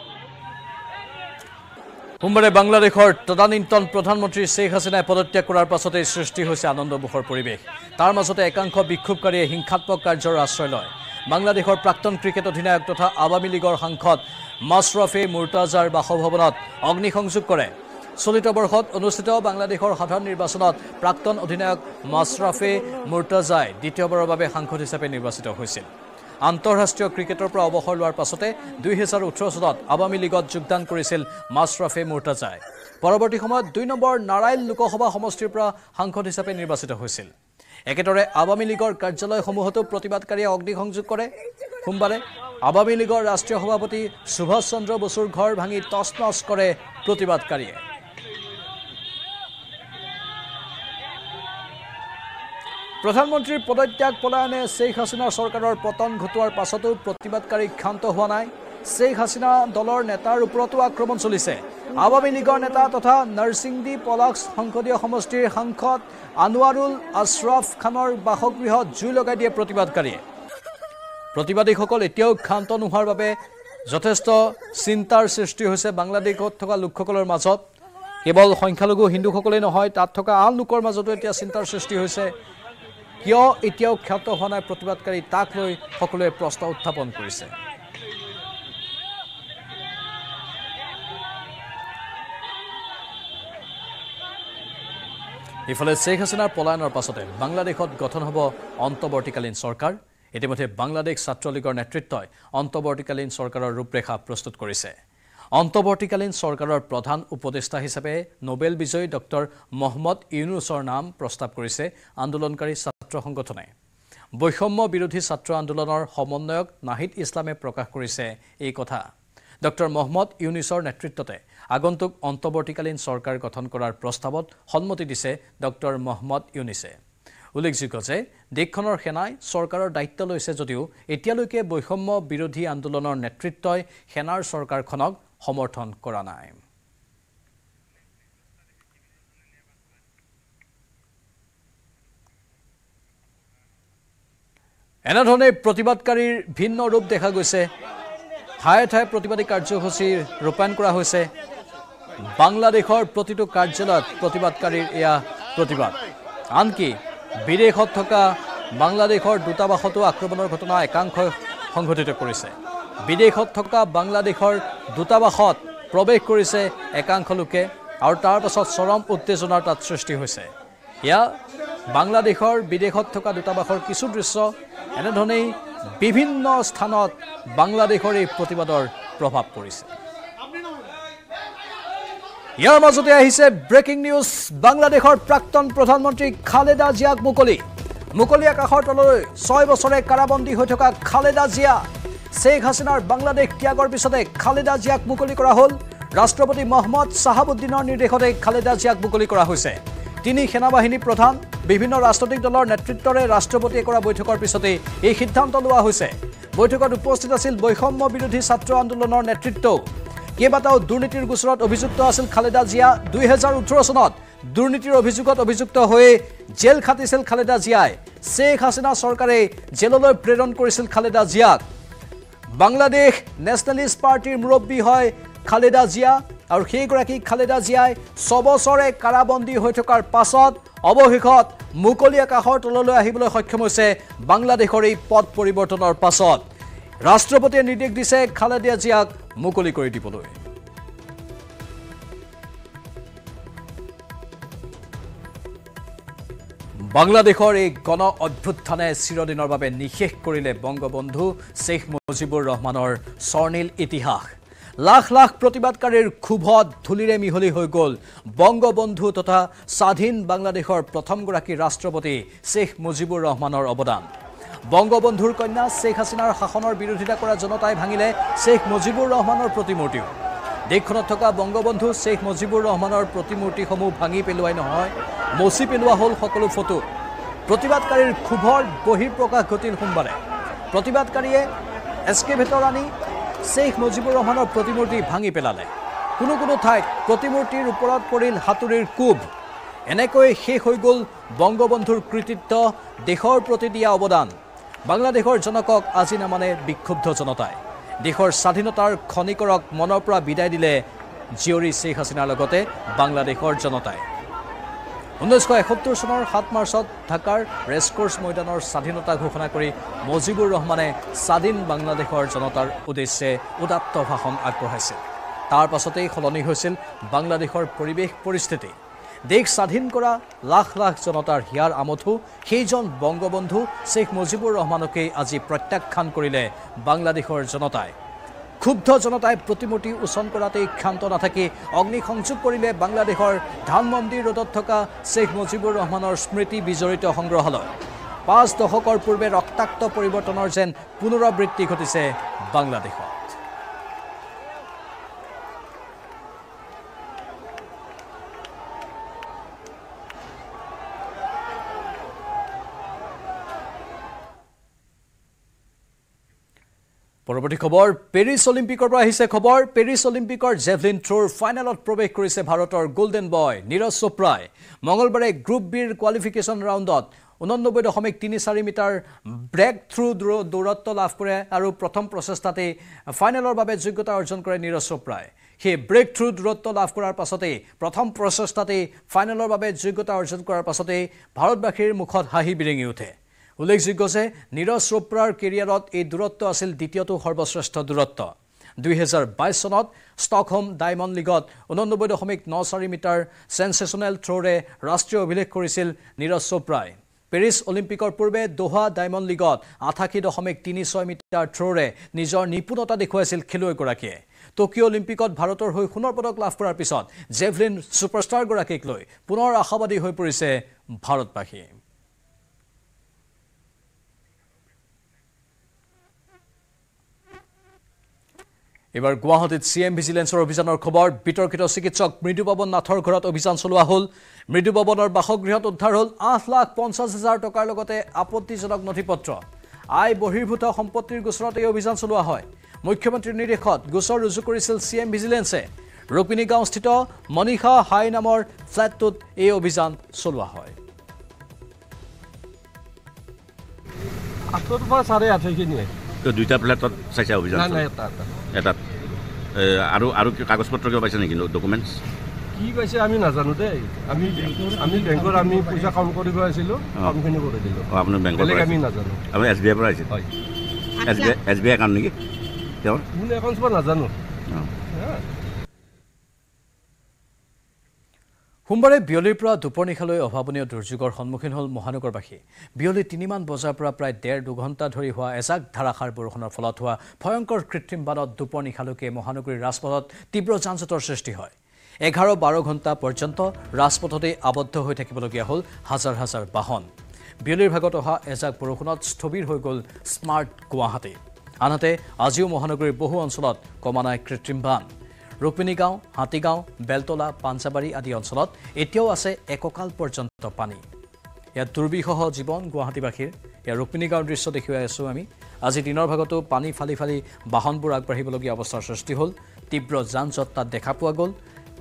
সোমবাৰে বাংলাদেশৰ তদানীন্তন প্ৰধানমন্ত্ৰী শ্বেখ হাছিনাই পদত্যাগ কৰাৰ পাছতেই সৃষ্টি হৈছে আনন্দমুখৰ পৰিৱেশ তাৰ মাজতে একাংশ বিক্ষোভকাৰীয়ে হিংসাত্মক কাৰ্যৰ আশ্ৰয় লয় বাংলাদেশৰ প্ৰাক্তন ক্ৰিকেট অধিনায়ক তথা আৱামী লীগৰ সাংসদ মাছৰফে মুৰ্তাজাৰ বাসভৱনত অগ্নিসংযোগ কৰে চলিত বৰ্ষত অনুষ্ঠিত বাংলাদেশৰ সাধাৰণ নিৰ্বাচনত প্ৰাক্তন অধিনায়ক মাছৰফে মুৰ্তাজাই দ্বিতীয়বাৰৰ বাবে সাংসদ হিচাপে নিৰ্বাচিত হৈছিল আন্তঃৰাষ্ট্ৰীয় ক্ৰিকেটৰ পৰা অৱসৰ লোৱাৰ পাছতে দুই হেজাৰ ওঠৰ চনত আৱামী লীগত যোগদান কৰিছিল মাছৰাফে মুৰ্তাজাই পৰৱৰ্তী সময়ত দুই নম্বৰ নাৰায়ণ লোকসভা সমষ্টিৰ পৰা সাংসদ হিচাপে নিৰ্বাচিত হৈছিল একেদৰে আৱামী লীগৰ কাৰ্যালয়সমূহতো প্ৰতিবাদকাৰীয়ে অগ্নিসংযোগ কৰে সোমবাৰে আৱামী লীগৰ ৰাষ্ট্ৰীয় সভাপতি সুভাষ চন্দ্ৰ বসুৰ ঘৰ ভাঙি তছ নছ কৰে প্ৰতিবাদকাৰীয়ে প্ৰধানমন্ত্ৰীৰ পদত্যাগ পলায়নে শ্বেখ হাছিনাৰ চৰকাৰৰ পতন ঘটোৱাৰ পাছতো প্ৰতিবাদকাৰী ক্ষান্ত হোৱা নাই শ্বেখ হাছিনা দলৰ নেতাৰ ওপৰতো আক্ৰমণ চলিছে আৱামী লীগৰ নেতা তথা নৰসিংদি পলাক্স সংসদীয় সমষ্টিৰ সাংসদ আনোৱাৰুল আশ্ৰফ খানৰ বাসগৃহত জুই লগাই দিয়ে প্ৰতিবাদকাৰীয়ে প্ৰতিবাদীসকল এতিয়াও ক্ষান্ত নোহোৱাৰ বাবে যথেষ্ট চিন্তাৰ সৃষ্টি হৈছে বাংলাদেশত থকা লোকসকলৰ মাজত কেৱল সংখ্যালঘু হিন্দুসকলেই নহয় তাত থকা আন লোকৰ মাজতো এতিয়া চিন্তাৰ সৃষ্টি হৈছে কিয় এতিয়াও ক্ষত হোৱা নাই প্ৰতিবাদকাৰী তাক লৈ সকলোৱে প্ৰশ্ন উত্থাপন কৰিছে ইফালে শ্বেখ হাছিনাৰ পলায়নৰ পাছতে বাংলাদেশত গঠন হ'ব অন্তৱৰ্তীকালীন চৰকাৰ ইতিমধ্যে বাংলাদেশ ছাত্ৰলীগৰ নেতৃত্বই অন্তৱৰ্তীকালীন চৰকাৰৰ ৰূপৰেখা প্ৰস্তুত কৰিছে অন্তৱৰ্তীকালীন চৰকাৰৰ প্ৰধান উপদেষ্টা হিচাপে নোবেল বিজয়ী ডঃ মহম্মদ ইউনুছৰ নাম প্ৰস্তাৱ কৰিছে আন্দোলনকাৰী ছাত্ৰ সংগঠনে বৈষম্য বিৰোধী ছাত্ৰ আন্দোলনৰ সমন্বয়ক নাহিদ ইছলামে প্ৰকাশ কৰিছে এই কথা ডক্টৰ মহম্মদ ইউনিছৰ নেতৃত্বতে আগন্তুক অন্তৱৰ্তীকালীন চৰকাৰ গঠন কৰাৰ প্ৰস্তাৱত সন্মতি দিছে ডক্টৰ মহম্মদ ইউনিছে উল্লেখযোগ্য যে দেশখনৰ সেনাই চৰকাৰৰ দায়িত্ব লৈছে যদিও এতিয়ালৈকে বৈষম্য বিৰোধী আন্দোলনৰ নেতৃত্বই সেনাৰ চৰকাৰখনক সমৰ্থন কৰা নাই এনেধৰণে প্ৰতিবাদকাৰীৰ ভিন্ন ৰূপ দেখা গৈছে ঠায়ে ঠায়ে প্ৰতিবাদী কাৰ্যসূচী ৰূপায়ণ কৰা হৈছে বাংলাদেশৰ প্ৰতিটো কাৰ্যালয়ত প্ৰতিবাদকাৰীৰ এয়া প্ৰতিবাদ আনকি বিদেশত থকা বাংলাদেশৰ দূতাবাসতো আক্ৰমণৰ ঘটনা একাংশই সংঘটিত কৰিছে বিদেশত থকা বাংলাদেশৰ দূতাবাসত প্ৰৱেশ কৰিছে একাংশ লোকে আৰু তাৰ পাছত চৰম উত্তেজনাৰ তাত সৃষ্টি হৈছে এয়া বাংলাদেশৰ বিদেশত থকা দূতাবাসৰ কিছু দৃশ্য এনেধৰণেই বিভিন্ন স্থানত বাংলাদেশৰ এই প্ৰতিবাদৰ প্ৰভাৱ পৰিছে ইয়াৰ মাজতে আহিছে ব্ৰেকিং নিউজ বাংলাদেশৰ প্ৰাক্তন প্ৰধানমন্ত্ৰী খালেদা জিয়াক মুকলি মুকলি আকাশৰ তললৈ ছয় বছৰে কাৰাবন্দী হৈ থকা খালেদা জিয়া শ্বেখ হাছিনাৰ বাংলাদেশ ত্যাগৰ পিছতে খালেদা জিয়াক মুকলি কৰা হ'ল ৰাষ্ট্ৰপতি মহম্মদ চাহাবুদ্দিনৰ নিৰ্দেশতে খালেদা জিয়াক মুকলি কৰা হৈছে তিনি সেনাবাহিনী প্রধান বিভিন্ন রাজনৈতিক দলের নেতৃত্বরে রাষ্ট্রপতিয়ে করা বৈঠকের পিছতে এই সিদ্ধান্ত লওয়া হয়েছে বৈঠকত উপস্থিত আছিল বৈষম্য বিরোধী ছাত্র আন্দোলনের নেতৃত্ব কেবাটাও দুর্নীতির গোচরত অভিযুক্ত আছিল খালেদা জিয়া দুই হাজার ওঠেরো সনত দুর্নীতির অভিযোগত অভিযুক্ত হয়ে জেল খাটিছিল খালেদা জিয়ায় শেখ হাসিনা সরকারে জেললৈ প্রেরণ করেছিল খালেদা জিয়াক বাংলাদেশ নেশনেলিস্ট পার্টির মুরব্বী হয় খালেদা জিয়া আৰু সেইগৰাকী খালেদা জিয়াই ছবছৰে কাৰাবন্দী হৈ থকাৰ পাছত অৱশেষত মুকলি আকাশৰ তললৈ আহিবলৈ সক্ষম হৈছে বাংলাদেশৰ এই পথ পৰিৱৰ্তনৰ পাছত ৰাষ্ট্ৰপতিয়ে নিৰ্দেশ দিছে খালেদা জিয়াক মুকলি কৰি দিবলৈ বাংলাদেশৰ এই গণ অভ্যুত্থানে চিৰদিনৰ বাবে নিশেষ কৰিলে বংগবন্ধু শ্বেখ মুজিবুৰ ৰহমানৰ স্বৰ্ণীল ইতিহাস লাখ লাখ প্ৰতিবাদকাৰীৰ ক্ষোভত ধূলিৰে মিহলি হৈ গ'ল বংগবন্ধু তথা স্বাধীন বাংলাদেশৰ প্ৰথমগৰাকী ৰাষ্ট্ৰপতি শ্বেখ মুজিবুৰ ৰহমানৰ অৱদান বংগবন্ধুৰ কন্যা শ্বেখ হাছিনাৰ শাসনৰ বিৰোধিতা কৰা জনতাই ভাঙিলে শ্বেখ মুজিবুৰ ৰহমানৰ প্ৰতিমূৰ্তিও দেশখনত থকা বংগবন্ধু শ্বেখ মুজিবুৰ ৰহমানৰ প্ৰতিমূৰ্তিসমূহ ভাঙি পেলোৱাই নহয় মচি পেলোৱা হ'ল সকলো ফটো প্ৰতিবাদকাৰীৰ ক্ষোভৰ বহিঃপ্ৰকাশ ঘটিল সোমবাৰে প্ৰতিবাদকাৰীয়ে এস্কেভেটৰ আনি শ্বেখ মুজিবুৰ ৰহমানৰ প্ৰতিমূৰ্তি ভাঙি পেলালে কোনো কোনো ঠাইত প্ৰতিমূৰ্তিৰ ওপৰত পৰিল হাতুৰীৰ কোব এনেকৈ শেষ হৈ গ'ল বংগবন্ধুৰ কৃতিত্ব দেশৰ প্ৰতি দিয়া অৱদান বাংলাদেশৰ জনকক আজি নামানে বিক্ষুব্ধ জনতাই দেশৰ স্বাধীনতাৰ খনিকৰক মনৰ পৰা বিদায় দিলে জীয়ৰী শ্বেখ হাছিনাৰ লগতে বাংলাদেশৰ জনতাই ঊনৈছশ এসত্তৰ চনৰ সাত মাৰ্চত ঢাকাৰ ৰেচকোৰ্চ মৈদানৰ স্বাধীনতা ঘোষণা কৰি মজিবুৰ ৰহমানে স্বাধীন বাংলাদেশৰ জনতাৰ উদ্দেশ্যে উদাত্ত ভাষণ আগবঢ়াইছিল তাৰ পাছতেই সলনি হৈছিল বাংলাদেশৰ পৰিৱেশ পৰিস্থিতি দেশ স্বাধীন কৰা লাখ লাখ জনতাৰ হিয়াৰ আমঠু সেইজন বংগবন্ধু শ্বেখ মুজিবুৰ ৰহমানকেই আজি প্ৰত্যাখ্যান কৰিলে বাংলাদেশৰ জনতাই ক্ষুব্ধ জনতাই প্ৰতিমূৰ্তি উচন কৰাতেই ক্ষান্ত নাথাকি অগ্নিসংযোগ কৰিলে বাংলাদেশৰ ধান মন্দিৰ ৰোডত থকা শ্বেখ মুজিবুৰ ৰহমানৰ স্মৃতি বিজড়িত সংগ্ৰহালয় পাঁচ দশকৰ পূৰ্বে ৰক্তাক্ত পৰিৱৰ্তনৰ যেন পুনৰাবৃত্তি ঘটিছে বাংলাদেশত পৰৱৰ্তী খবৰ পেৰিছ অলিম্পিকৰ পৰা আহিছে খবৰ পেৰিছ অলিম্পিকৰ জেভলিন থ্ৰ'ৰ ফাইনেলত প্ৰৱেশ কৰিছে ভাৰতৰ গোল্ডেন বয় নীৰজ চোপ্ৰাই মঙলবাৰে গ্ৰুপ বিৰ কোৱালিফিকেশ্যন ৰাউণ্ডত ঊনানব্বৈ দশমিক তিনি চাৰি মিটাৰ ব্ৰেক থ্ৰু দূৰ দূৰত্ব লাভ কৰে আৰু প্ৰথম প্ৰচেষ্টাতেই ফাইনেলৰ বাবে যোগ্যতা অৰ্জন কৰে নীৰজ চোপ্ৰাই সেই ব্ৰেক থ্ৰু দূৰত্ব লাভ কৰাৰ পাছতেই প্ৰথম প্ৰচেষ্টাতেই ফাইনেলৰ বাবে যোগ্যতা অৰ্জন কৰাৰ পাছতেই ভাৰতবাসীৰ মুখত হাঁহি বিৰিঙি উঠে উল্লেখযোগ্য যে নীৰজ চোপ্ৰাৰ কেৰিয়াৰত এই দূৰত্ব আছিল দ্বিতীয়টো সৰ্বশ্ৰেষ্ঠ দূৰত্ব দুহেজাৰ বাইছ চনত ষ্টকহোম ডায়মণ্ড লীগত ঊনব্বৈ দশমিক ন চাৰি মিটাৰ ছেনছেশ্যনেল থ্ৰ'ৰে ৰাষ্ট্ৰীয় অভিলেখ কৰিছিল নীৰজ চোপ্ৰাই পেৰিছ অলিম্পিকৰ পূৰ্বে দোহা ডায়মণ্ড লীগত আঠাশী দশমিক তিনি ছয় মিটাৰ থ্ৰ'ৰে নিজৰ নিপুণতা দেখুৱাইছিল খেলুৱৈগৰাকীয়ে টকিঅ' অলিম্পিকত ভাৰতৰ হৈ সোণৰ পদক লাভ কৰাৰ পিছত জেভলিন ছুপাৰষ্টাৰগৰাকীক লৈ পুনৰ আশাবাদী হৈ পৰিছে ভাৰতবাসী এবাৰ গুৱাহাটীত চি এম ভিজিলেন্সৰ অভিযানৰ খবৰ বিতৰ্কিত চিকিৎসক মৃদুপৱন নাথৰ ঘৰত অভিযান চলোৱা হ'ল মৃদুপৱনৰ বাসগৃহত উদ্ধাৰ হ'ল আঠ লাখ পঞ্চাছ হাজাৰ টকাৰ লগতে আপত্তিজনক নথি পত্ৰ আয় বহিৰ্ভূত সম্পত্তিৰ গোচৰত এই অভিযান চলোৱা হয় মুখ্যমন্ত্ৰীৰ নিৰ্দেশত গোচৰ ৰুজু কৰিছিল চি এম ভিজিলেন্সে ৰূপিণীগাঁওস্থিত মনীষা হাই নামৰ ফ্লেটটোত এই অভিযান চলোৱা হয় দুটা ফ্লেটত চাইছে অভিযান নাই নাই এটাত আৰু আৰু কাগজ পত্ৰ কিবা পাইছে নেকি ডকুমেণ্টছ কি পাইছে আমি নাজানো দেই আমি আমি বেংকৰ আমি পইচা কাম কৰিব আছিলোঁ কামখিনি কৰি দিলোঁ অঁ আপুনি বেংকৰ আমি নাজানো আমি এছ বি আইৰ পৰা আহিছিল হয় S B I S B I কাৰণ নেকি তেওঁ মোৰ একাউণ্টছ পৰা নাজানো সোমবাৰে বিয়লিৰ পৰা দুপৰনিশালৈ অভাৱনীয় দুৰ্যোগৰ সন্মুখীন হ'ল মহানগৰবাসী বিয়লি তিনিমান বজাৰ পৰা প্ৰায় ডেৰ দুঘণ্টা ধৰি হোৱা এজাক ধাৰাসাৰ বৰষুণৰ ফলত হোৱা ভয়ংকৰ কৃত্ৰিম বানত দুপৰনিশালৈকে মহানগৰীৰ ৰাজপথত তীব্ৰ যানজঁটৰ সৃষ্টি হয় এঘাৰ বাৰ ঘণ্টা পৰ্যন্ত ৰাজপথতেই আবদ্ধ হৈ থাকিবলগীয়া হ'ল হাজাৰ হাজাৰ বাহন বিয়লিৰ ভাগত অহা এজাক বৰষুণত স্থবিৰ হৈ গ'ল স্মাৰ্ট গুৱাহাটী আনহাতে আজিও মহানগৰীৰ বহু অঞ্চলত কমা নাই কৃত্ৰিম বান ৰুক্মিণী গাঁও হাতীগাঁও বেলতলা পাঞ্জাবাৰী আদি অঞ্চলত এতিয়াও আছে এককাল পৰ্যন্ত পানী ইয়াত দুৰ্বিষহ জীৱন গুৱাহাটীবাসীৰ ইয়াৰ ৰুক্মিণী গাঁৱৰ দৃশ্য দেখি আছোঁ আমি আজি দিনৰ ভাগতো পানী ফালি ফালি বাহনবোৰ আগবাঢ়িবলগীয়া অৱস্থাৰ সৃষ্টি হ'ল তীব্ৰ যান জট তাত দেখা পোৱা গ'ল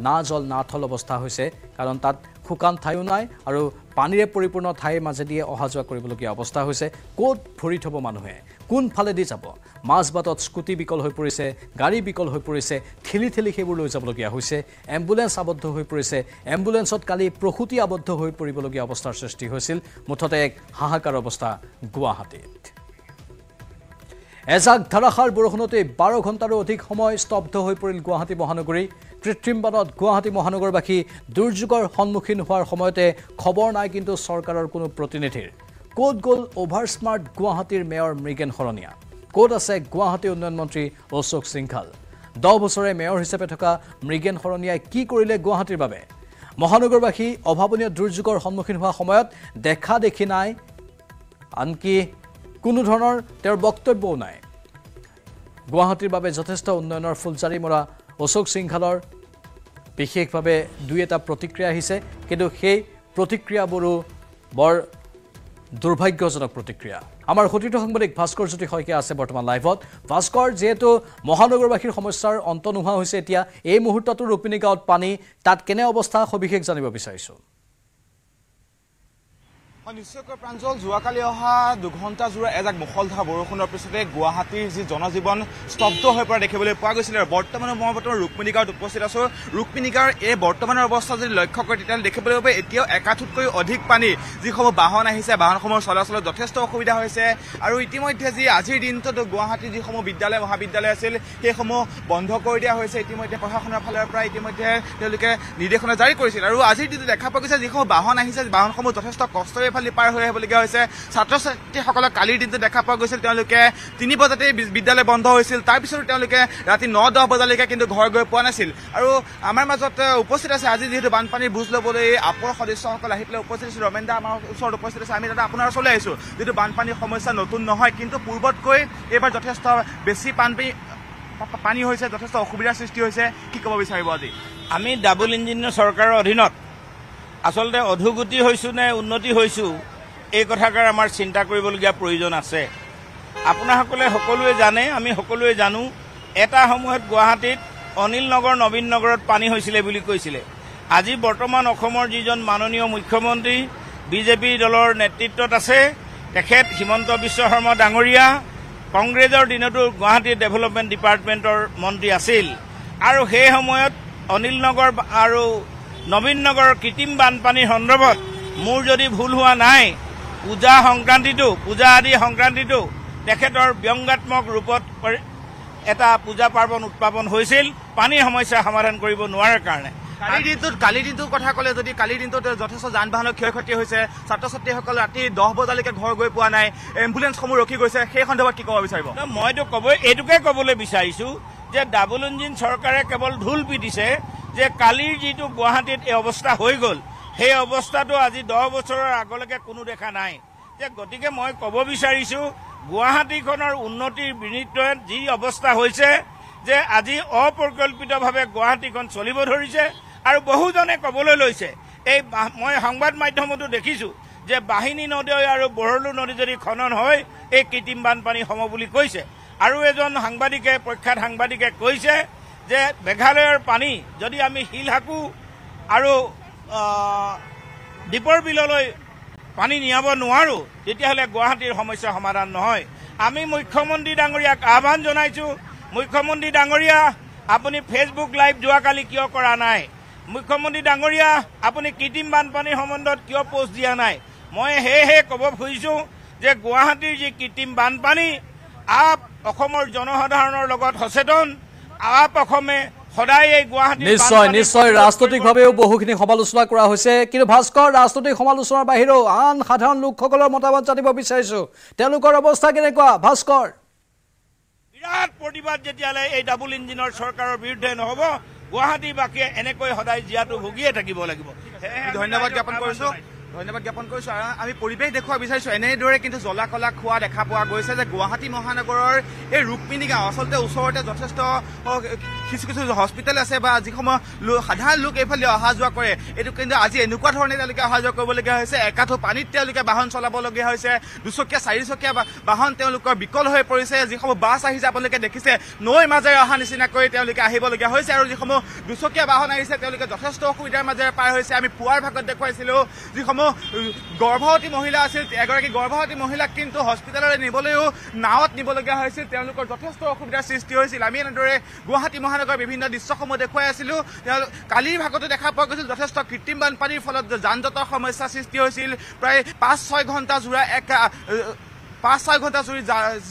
না জল না থল অৱস্থা হৈছে কাৰণ তাত শুকান ঠাইও নাই আৰু পানীৰে পৰিপূৰ্ণ ঠাইৰ মাজেদিয়ে অহা যোৱা কৰিবলগীয়া অৱস্থা হৈছে ক'ত ফুৰি থ'ব মানুহে কোনফালেদি যাব মাজ বাটত স্কুটি বিকল হৈ পৰিছে গাড়ী বিকল হৈ পৰিছে ঠেলি ঠেলি সেইবোৰ লৈ যাবলগীয়া হৈছে এম্বুলেঞ্চ আবদ্ধ হৈ পৰিছে এম্বুলেঞ্চত কালি প্ৰসূতি আবদ্ধ হৈ পৰিবলগীয়া অৱস্থাৰ সৃষ্টি হৈছিল মুঠতে এক হাহাকাৰ অৱস্থা গুৱাহাটীত এজাক ধাৰাষাৰ বৰষুণতে বাৰ ঘণ্টাৰো অধিক সময় স্তব্ধ হৈ পৰিল গুৱাহাটী মহানগৰী কৃত্ৰিম বানত গুৱাহাটী মহানগৰবাসী দুৰ্যোগৰ সন্মুখীন হোৱাৰ সময়তে খবৰ নাই কিন্তু চৰকাৰৰ কোনো প্ৰতিনিধিৰ ক'ত গ'ল অভাৰ স্মাৰ্ট গুৱাহাটীৰ মেয়ৰ মৃগেন শৰণীয়া ক'ত আছে গুৱাহাটী উন্নয়ন মন্ত্ৰী অশোক সিংঘাল দহ বছৰে মেয়ৰ হিচাপে থকা মৃগেন শৰণীয়াই কি কৰিলে গুৱাহাটীৰ বাবে মহানগৰবাসী অভাৱনীয় দুৰ্যোগৰ সন্মুখীন হোৱা সময়ত দেখা দেখি নাই আনকি কোনো ধৰণৰ তেওঁৰ বক্তব্যও নাই গুৱাহাটীৰ বাবে যথেষ্ট উন্নয়নৰ ফুলজাৰি মৰা অশোক সিংঘালৰ বিশেষভাৱে দুই এটা প্ৰতিক্ৰিয়া আহিছে কিন্তু সেই প্ৰতিক্ৰিয়াবোৰো বৰ দুৰ্ভাগ্যজনক প্ৰতিক্ৰিয়া আমাৰ সতীৰ্থ সাংবাদিক ভাস্কৰ জ্যোতি শইকীয়া আছে বৰ্তমান লাইভত ভাস্কৰ যিহেতু মহানগৰবাসীৰ সমস্যাৰ অন্ত নোহোৱা হৈছে এতিয়া এই মুহূৰ্ততো ৰূপিনী গাঁৱত পানী তাত কেনে অৱস্থা সবিশেষ জানিব বিচাৰিছোঁ নিশ্চয়কৈ প্ৰাঞ্জল যোৱাকালি অহা দুঘণ্টা যোৱা এজাক মুখলধাৰা বৰষুণৰ পিছতে গুৱাহাটীৰ যি জনজীৱন স্তব্ধ হৈ পৰা দেখিবলৈ পোৱা গৈছিলে আৰু বৰ্তমানো মই বৰ্তমান ৰুক্মিণী গাঁৱত উপস্থিত আছো ৰুক্মিণী গাঁৱৰ এই বৰ্তমানৰ অৱস্থা যদি লক্ষ্য কৰে তেতিয়াহ'লে দেখিবলৈ পাব এতিয়াও একাঠোতকৈও অধিক পানী যিসমূহ বাহন আহিছে বাহনসমূহৰ চলাচলত যথেষ্ট অসুবিধা হৈছে আৰু ইতিমধ্যে যি আজিৰ দিনটোত গুৱাহাটীৰ যিসমূহ বিদ্যালয় মহাবিদ্যালয় আছিল সেইসমূহ বন্ধ কৰি দিয়া হৈছে ইতিমধ্যে প্ৰশাসনৰ ফালৰ পৰা ইতিমধ্যে তেওঁলোকে নিৰ্দেশনা জাৰি কৰিছিল আৰু আজিৰ দিনটো দেখা পোৱা গৈছে যিসমূহ বাহন আহিছে বাহনসমূহ যথেষ্ট কষ্টৰে ফালি পাৰ হৈ আহিবলগীয়া হৈছে ছাত্ৰ ছাত্ৰীসকলক কালিৰ দিনটো দেখা পোৱা গৈছিল তেওঁলোকে তিনি বজাতেই বিদ্যালয় বন্ধ হৈছিল তাৰপিছতো তেওঁলোকে ৰাতি ন দহ বজালৈকে কিন্তু ঘৰ গৈ পোৱা নাছিল আৰু আমাৰ মাজত উপস্থিত আছে আজি যিহেতু বানপানীৰ বুজ ল'বলৈ আপৰ সদস্যসকল আহি পেলাই উপস্থিত আছে ৰমেন দা আমাৰ ওচৰত উপস্থিত আছে আমি দাদা আপোনাৰ ওচৰলৈ আহিছোঁ যিহেতু বানপানীৰ সমস্যা নতুন নহয় কিন্তু পূৰ্বতকৈ এইবাৰ যথেষ্ট বেছি পানী পানী হৈছে যথেষ্ট অসুবিধাৰ সৃষ্টি হৈছে কি ক'ব বিচাৰিব আজি আমি ডাবল ইঞ্জিনৰ চৰকাৰৰ অধীনত আচলতে অধোগতি হৈছোঁ নে উন্নতি হৈছোঁ এই কথাকাৰ আমাৰ চিন্তা কৰিবলগীয়া প্ৰয়োজন আছে আপোনাসকলে সকলোৱে জানে আমি সকলোৱে জানো এটা সময়ত গুৱাহাটীত অনিল নগৰ নবীন নগৰত পানী হৈছিলে বুলি কৈছিলে আজি বৰ্তমান অসমৰ যিজন মাননীয় মুখ্যমন্ত্ৰী বিজেপি দলৰ নেতৃত্বত আছে তেখেত হিমন্ত বিশ্ব শৰ্মা ডাঙৰীয়া কংগ্ৰেছৰ দিনতো গুৱাহাটী ডেভেলপমেণ্ট ডিপাৰ্টমেণ্টৰ মন্ত্ৰী আছিল আৰু সেই সময়ত অনিল নগৰ আৰু নবীন নগৰৰ কৃত্ৰিম বানপানীৰ সন্দৰ্ভত মোৰ যদি ভুল হোৱা নাই পূজা সংক্ৰান্তিটো পূজা আদি সংক্ৰান্তিটো তেখেতৰ ব্যংগাত্মক ৰূপত এটা পূজা পাৰ্বণ উৎপাদন হৈছিল পানীৰ সমস্যা সমাধান কৰিব নোৱাৰাৰ কাৰণে কালিৰ দিনটোত কালিৰ দিনটোৰ কথা ক'লে যদি কালিৰ দিনটোত যথেষ্ট যান বাহনৰ ক্ষয় ক্ষতি হৈছে ছাত্ৰ ছাত্ৰীসকল ৰাতি দহ বজালৈকে ঘৰ গৈ পোৱা নাই এম্বুলেঞ্চসমূহ ৰখি গৈছে সেই সন্দৰ্ভত কি ক'ব বিচাৰিব মইতো ক'ব এইটোকে ক'বলৈ বিচাৰিছোঁ যে ডাবল ইঞ্জিন চৰকাৰে কেৱল ঢোল পিটিছে যে কালিৰ যিটো গুৱাহাটীত এই অৱস্থা হৈ গ'ল সেই অৱস্থাটো আজি দহ বছৰৰ আগলৈকে কোনো দেখা নাই যে গতিকে মই ক'ব বিচাৰিছোঁ গুৱাহাটীখনৰ উন্নতিৰ বিনিময়ে যি অৱস্থা হৈছে যে আজি অপৰিকল্পিতভাৱে গুৱাহাটীখন চলিব ধৰিছে আৰু বহুজনে ক'বলৈ লৈছে এই মই সংবাদ মাধ্যমতো দেখিছোঁ যে বাহিনী নদী আৰু বৰলু নদী যদি খনন হয় এই কৃত্ৰিম বানপানী হ'ব বুলি কৈছে আৰু এজন সাংবাদিকে প্ৰখ্যাত সাংবাদিকে কৈছে যে মেঘালয়ৰ পানী যদি আমি শিল শিলহাকু আৰু দ্বীপৰ বিললৈ পানী নিয়াব নোৱাৰোঁ তেতিয়াহ'লে গুৱাহাটীৰ সমস্যা সমাধান নহয় আমি মুখ্যমন্ত্ৰী ডাঙৰীয়াক আহ্বান জনাইছোঁ মুখ্যমন্ত্ৰী ডাঙৰীয়া আপুনি ফেচবুক লাইভ যোৱাকালি কিয় কৰা নাই মুখ্যমন্ত্ৰী ডাঙৰীয়া আপুনি কৃত্ৰিম বানপানীৰ সম্বন্ধত কিয় প'ষ্ট দিয়া নাই মই সেয়েহে ক'ব খুজিছোঁ যে গুৱাহাটীৰ যি কৃত্ৰিম বানপানী আপ অসমৰ জনসাধাৰণৰ লগত সচেতন আপ সদায় এই গুৱাহাটী নিশ্চয় নিশ্চয় ৰাজনৈতিকভাৱেও বহুখিনি সমালোচনা কৰা হৈছে কিন্তু ভাস্কৰ ৰাজনৈতিক সমালোচনাৰ বাহিৰেও আন সাধাৰণ লোকসকলৰ মতামত জানিব বিচাৰিছোঁ তেওঁলোকৰ অৱস্থা কেনেকুৱা ভাস্কৰ বিৰাট প্ৰতিবাদ যেতিয়ালৈ এই ডাবল ইঞ্জিনৰ চৰকাৰৰ বিৰুদ্ধে নহ'ব গুৱাহাটীবাসীয়ে এনেকৈ সদায় জীয়াটো ভুগিয়ে থাকিব লাগিব ধন্যবাদ জ্ঞাপন কৰিছোঁ ধন্যবাদ জ্ঞাপন কৰিছোঁ আৰু আমি পৰিৱেশ দেখুৱাব বিচাৰিছোঁ এনেদৰে কিন্তু জ্বলা কলা খোৱা দেখা পোৱা গৈছে যে গুৱাহাটী মহানগৰৰ এই ৰুক্মিণী গাঁও আচলতে ওচৰতে যথেষ্ট কিছু কিছু হস্পিটেল আছে বা যিসমূহ সাধাৰণ লোক এইফালে অহা যোৱা কৰে এইটো কিন্তু আজি এনেকুৱা ধৰণে তেওঁলোকে অহা যোৱা কৰিবলগীয়া হৈছে একাঠো পানীত তেওঁলোকে বাহন চলাবলগীয়া হৈছে দুচকীয়া চাৰিচকীয়া বাহন তেওঁলোকৰ বিকল হৈ পৰিছে যিসমূহ বাছ আহিছে আপোনালোকে দেখিছে নৈৰ মাজেৰে অহা নিচিনা কৰি তেওঁলোকে আহিবলগীয়া হৈছে আৰু যিসমূহ দুচকীয়া বাহন আহিছে তেওঁলোকে যথেষ্ট অসুবিধাৰ মাজেৰে পাৰ হৈছে আমি পুৱাৰ ভাগত দেখুৱাইছিলোঁ যিসমূহ গৰ্ভৱতী মহিলা আছিল এগৰাকী গৰ্ভৱতী মহিলাক কিন্তু হস্পিটেললৈ নিবলৈও নাৱত নিবলগীয়া হৈছিল তেওঁলোকৰ যথেষ্ট অসুবিধাৰ সৃষ্টি হৈছিল আমি এনেদৰে গুৱাহাটী মহানগৰৰ বিভিন্ন দৃশ্যসমূহ দেখুৱাই আছিলোঁ তেওঁলোক কালিৰ ভাগতো দেখা পোৱা গৈছিল যথেষ্ট কৃত্ৰিম বানপানীৰ ফলত যান জঁটৰ সমস্যাৰ সৃষ্টি হৈছিল প্ৰায় পাঁচ ছয় ঘণ্টা যোৰা এক পাঁচ ছয় ঘণ্টা জুৰি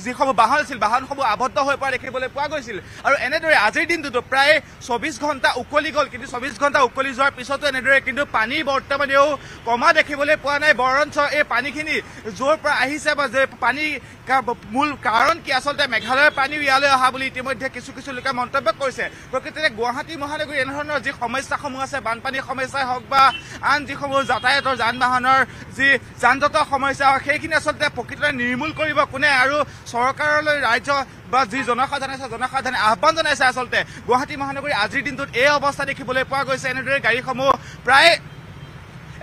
যিসমূহ বাহন আছিল বাহনসমূহ আৱদ্ধ হৈ পৰা দেখিবলৈ পোৱা গৈছিল আৰু এনেদৰে আজিৰ দিনটোতো প্ৰায় চৌবিছ ঘণ্টা উকলি গ'ল কিন্তু চৌবিছ ঘণ্টা উকলি যোৱাৰ পিছতো এনেদৰে কিন্তু পানী বৰ্তমানেও কমা দেখিবলৈ পোৱা নাই বৰঞ্চ এই পানীখিনি য'ৰ পৰা আহিছে বা পানী মূল কাৰণ কি আচলতে মেঘালয়ৰ পানীও ইয়ালৈ অহা বুলি ইতিমধ্যে কিছু কিছু লোকে মন্তব্য কৰিছে প্ৰকৃততে গুৱাহাটী মহানগৰী এনেধৰণৰ যি সমস্যাসমূহ আছে বানপানীৰ সমস্যাই হওক বা আন যিসমূহ যাতায়াতৰ যান বাহনৰ যি যান জঁটৰ সমস্যা হওক সেইখিনি আচলতে প্ৰকৃততে নিৰ্মূল নিৰ্মূল কৰিব কোনে আৰু চৰকাৰলৈ ৰাজ্য বা যি জনসাধাৰণ আছে জনসাধাৰণে আহ্বান জনাইছে আচলতে গুৱাহাটী মহানগৰী আজিৰ দিনটোত এই অৱস্থা দেখিবলৈ পোৱা গৈছে এনেদৰে গাড়ীসমূহ প্ৰায়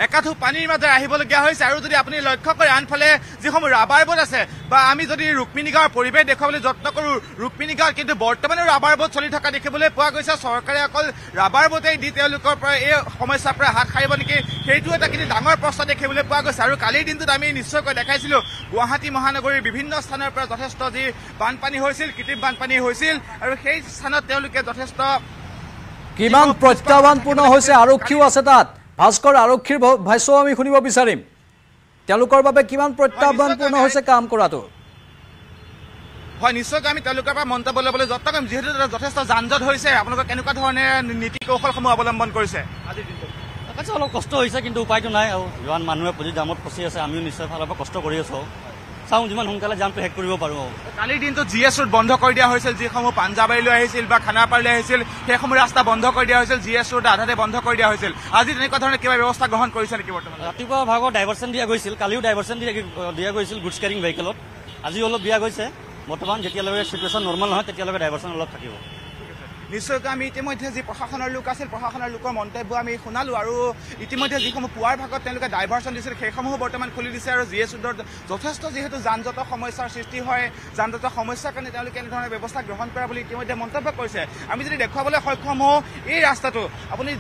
একাঁঠু পানীৰ মাজেৰে আহিবলগীয়া হৈছে আৰু যদি আপুনি লক্ষ্য কৰে আনফালে যিসমূহ ৰাবাৰ বোট আছে বা আমি যদি ৰুক্মিণী গাঁৱৰ পৰিৱেশ দেখুৱাবলৈ যত্ন কৰোঁ ৰুক্মিণী গাঁৱত কিন্তু বৰ্তমানেও ৰাবাৰ বোট চলি থকা দেখিবলৈ পোৱা গৈছে চৰকাৰে অকল ৰাবাৰ বোটেই দি তেওঁলোকৰ পৰা এই সমস্যাৰ পৰা হাত সাৰিব নেকি সেইটো এটা কিন্তু ডাঙৰ প্ৰশ্ন দেখিবলৈ পোৱা গৈছে আৰু কালিৰ দিনটোত আমি নিশ্চয়কৈ দেখাইছিলোঁ গুৱাহাটী মহানগৰীৰ বিভিন্ন স্থানৰ পৰা যথেষ্ট যি বানপানী হৈছিল কৃত্ৰিম বানপানী হৈছিল আৰু সেই স্থানত তেওঁলোকে যথেষ্ট কিমান প্ৰত্যাহ্বানপূৰ্ণ হৈছে আৰক্ষীও আছে তাত ভাস্কৰ আৰক্ষীৰ ভাষ্য আমি শুনিব বিচাৰিম তেওঁলোকৰ বাবে কিমান প্ৰত্যাহ্বানপূৰ্ণ হৈছে কাম কৰাটো হয় নিশ্চয়কৈ আমি তেওঁলোকৰ পৰা মন্তব্য ল'বলৈ যত্ন কৰিম যিহেতু যথেষ্ট যানজট হৈছে আপোনালোকে কেনেকুৱা ধৰণে নীতি কৌশলসমূহ অৱলম্বন কৰিছে আজি দিনটো অলপ কষ্ট হৈছে কিন্তু উপায়টো নাই আৰু যিমান মানুহে প্ৰতি দামত ফচি আছে আমিও নিশ্চয় ফালৰ পৰা কষ্ট কৰি আছো চাওঁ যিমান সোনকালে জামটো শেষ কৰিব পাৰোঁ কালিৰ দিনটো জি এছ ৰোড বন্ধ কৰি দিয়া হৈছিল যিসমূহ পাঞ্জাবাৰীলৈ আহিছিল বা খানাপাৰীলৈ আহিছিল সেইসমূহ ৰাস্তা বন্ধ কৰি দিয়া হৈছিল জি এছ ৰোড আধাতে বন্ধ কৰি দিয়া হৈছিল আজি তেনেকুৱা ধৰণে কিবা ব্যৱস্থা গ্ৰহণ কৰিছে নেকি বৰ্তমান ৰাতিপুৱা ভাগত ডাইভাৰচন দিয়া গৈছিল কালিও ডাইভাৰচন দিয়া দিয়া গৈছিল গুডছ কেৰিং ভেহিকেলত আজিও অলপ দিয়া গৈছে বৰ্তমান যেতিয়ালৈকে চিটুৱেশ্যন নৰ্মেল নহয় তেতিয়ালৈকে ডাইভাৰচন অলপ থাকিব নিশ্চয়কৈ আমি ইতিমধ্যে যি প্ৰশাসনৰ লোক আছিল প্ৰশাসনৰ লোকৰ মন্তব্য আমি শুনালোঁ আৰু ইতিমধ্যে যিসমূহ পুৱাৰ ভাগত তেওঁলোকে ডাইভাৰ্চন দিছিল সেইসমূহো বৰ্তমান খুলি দিছে আৰু জি এছ ৰোডৰ যথেষ্ট যিহেতু যানজঁটৰ সমস্যাৰ সৃষ্টি হয় যানজঁটৰ সমস্যাৰ কাৰণে তেওঁলোকে এনেধৰণে ব্যৱস্থা গ্ৰহণ কৰা বুলি ইতিমধ্যে মন্তব্য কৰিছে আমি যদি দেখুৱাবলৈ সক্ষম হওঁ এই ৰাস্তাটো আপুনি